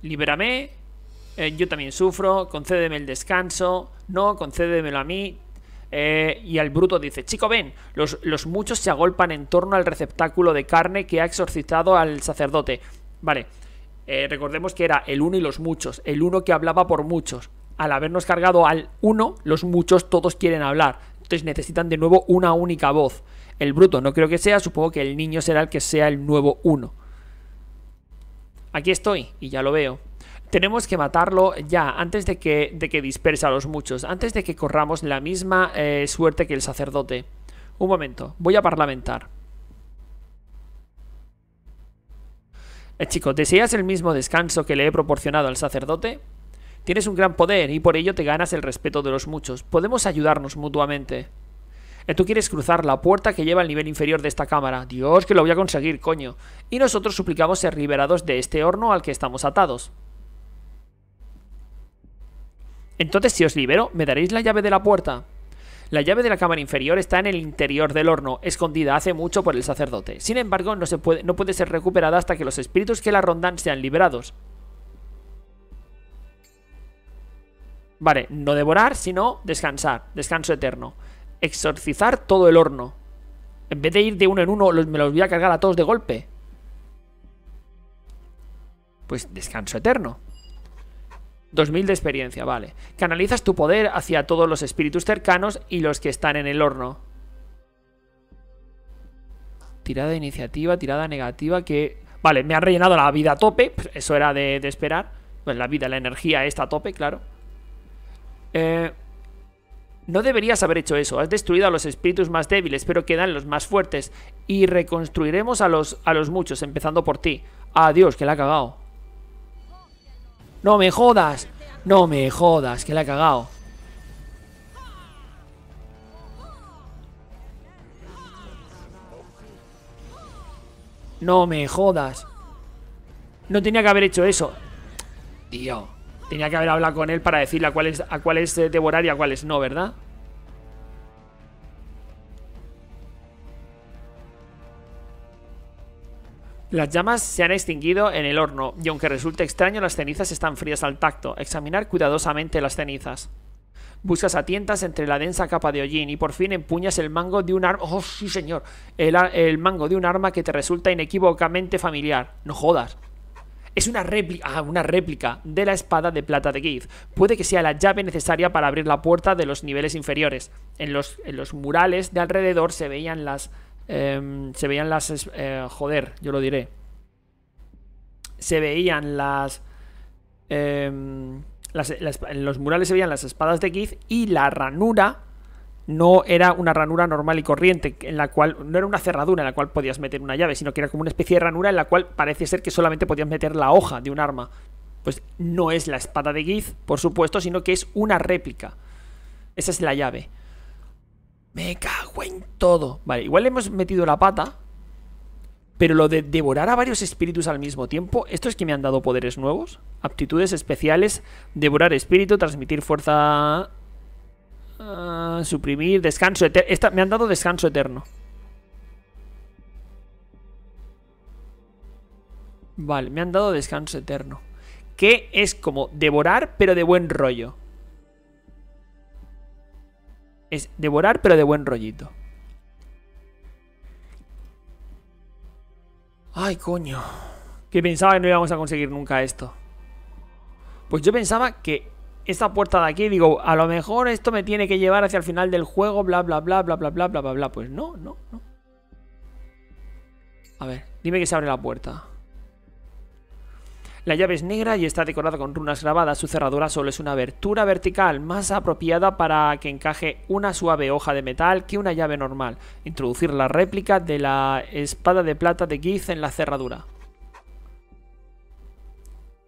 Libérame, eh, yo también sufro, concédeme el descanso, no, concédemelo a mí, eh, y al bruto dice, chico, ven, los, muchos se agolpan en torno al receptáculo de carne que ha exorcitado al sacerdote. Vale, eh, recordemos que era el uno y los muchos, el uno que hablaba por muchos. Al habernos cargado al uno, los muchos todos quieren hablar. Entonces necesitan de nuevo una única voz. El bruto no creo que sea, supongo que el niño será el que sea el nuevo uno. Aquí estoy, y ya lo veo tenemos que matarlo ya, antes de que, de que a los muchos, antes de que corramos la misma eh, suerte que el sacerdote. Un momento, voy a parlamentar. Eh, chico, ¿deseas el mismo descanso que le he proporcionado al sacerdote? Tienes un gran poder y por ello te ganas el respeto de los muchos. Podemos ayudarnos mutuamente. Eh, tú quieres cruzar la puerta que lleva al nivel inferior de esta cámara. Dios, que lo voy a conseguir, coño. Y nosotros suplicamos ser liberados de este horno al que estamos atados. Entonces, si os libero, ¿me daréis la llave de la puerta? La llave de la cámara inferior está en el interior del horno, escondida hace mucho por el sacerdote. Sin embargo, no, se puede, no puede ser recuperada hasta que los espíritus que la rondan sean liberados. Vale, no devorar, sino descansar. Descanso eterno. Exorcizar todo el horno. En vez de ir de uno en uno, me los voy a cargar a todos de golpe. Pues descanso eterno. 2000 de experiencia, vale. Canalizas tu poder hacia todos los espíritus cercanos y los que están en el horno. Tirada de iniciativa, tirada negativa que... Vale, me ha rellenado la vida a tope, pues, eso era de, esperar. Pues la vida, la energía está a tope, claro. Eh, no deberías haber hecho eso. Has destruido a los espíritus más débiles, pero quedan los más fuertes. Y reconstruiremos a los, a los muchos, empezando por ti. Adiós, que la ha cagado. No me jodas. No me jodas, que la ha cagado. No me jodas. No tenía que haber hecho eso. Tío. Tenía que haber hablado con él para decirle a cuáles a cuál es eh, devorar y a cuáles no, ¿verdad? Las llamas se han extinguido en el horno y aunque resulte extraño, las cenizas están frías al tacto. Examinar cuidadosamente las cenizas. Buscas a tientas entre la densa capa de hollín y por fin empuñas el mango de un arma... ¡Oh, sí, señor! El, mango de un arma que te resulta inequívocamente familiar. No jodas. Es una réplica, ah, una réplica de la espada de plata de Gith. Puede que sea la llave necesaria para abrir la puerta de los niveles inferiores. En los, en los murales de alrededor se veían las Em, se veían las... Eh, joder, yo lo diré. Se veían em, las, en los murales se veían las espadas de Giz y la ranura no era una ranura normal y corriente, en la cual no era una cerradura en la cual podías meter una llave, sino que era como una especie de ranura en la cual parece ser que solamente podías meter la hoja de un arma. Pues no es la espada de Giz, por supuesto, sino que es una réplica. Esa es la llave. Me cago en todo. Vale, igual le hemos metido la pata. Pero lo de devorar a varios espíritus al mismo tiempo, esto es que me han dado poderes nuevos, aptitudes especiales, devorar espíritu, transmitir fuerza, ah, suprimir, descanso eterno. Me han dado descanso eterno. Vale, me han dado descanso eterno. Que es como devorar, pero de buen rollo. Es devorar, pero de buen rollito. Ay, coño. Que pensaba que no íbamos a conseguir nunca esto. Pues yo pensaba que esta puerta de aquí, digo, a lo mejor esto me tiene que llevar hacia el final del juego, bla, bla, bla, bla, bla, bla, bla, bla, bla. Pues no, no, no. A ver, dime que se abre la puerta. La llave es negra y está decorada con runas grabadas. Su cerradura solo es una abertura vertical, más apropiada para que encaje una suave hoja de metal que una llave normal. Introducir la réplica de la espada de plata de Giz en la cerradura.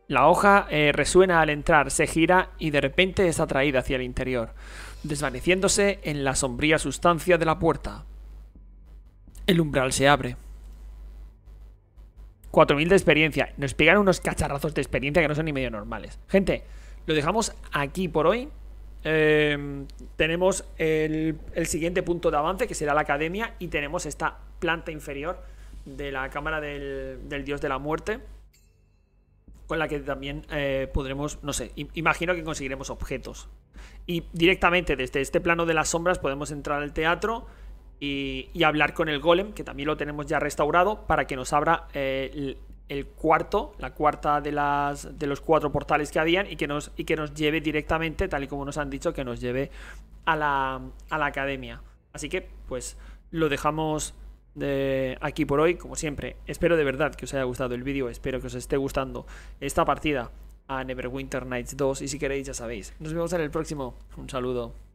La hoja eh, resuena al entrar, se gira y de repente es atraída hacia el interior, desvaneciéndose en la sombría sustancia de la puerta. El umbral se abre. 4.000 de experiencia. Nos pegan unos cacharrazos de experiencia que no son ni medio normales. Gente, lo dejamos aquí por hoy. Em, tenemos el, siguiente punto de avance, que será la academia, y tenemos esta planta inferior de la cámara del, dios de la muerte, con la que también eh, podremos, no sé, imagino que conseguiremos objetos. Y directamente desde este plano de las sombras podemos entrar al teatro y, hablar con el golem, que también lo tenemos ya restaurado, para que nos abra eh, el, cuarto, la cuarta de, las, de los cuatro portales que habían y que, nos, y que nos lleve directamente, tal y como nos han dicho, que nos lleve a la, academia. Así que, pues, lo dejamos eh, aquí por hoy, como siempre. Espero de verdad que os haya gustado el vídeo, espero que os esté gustando esta partida a Neverwinter Nights 2 y si queréis ya sabéis. Nos vemos en el próximo. Un saludo.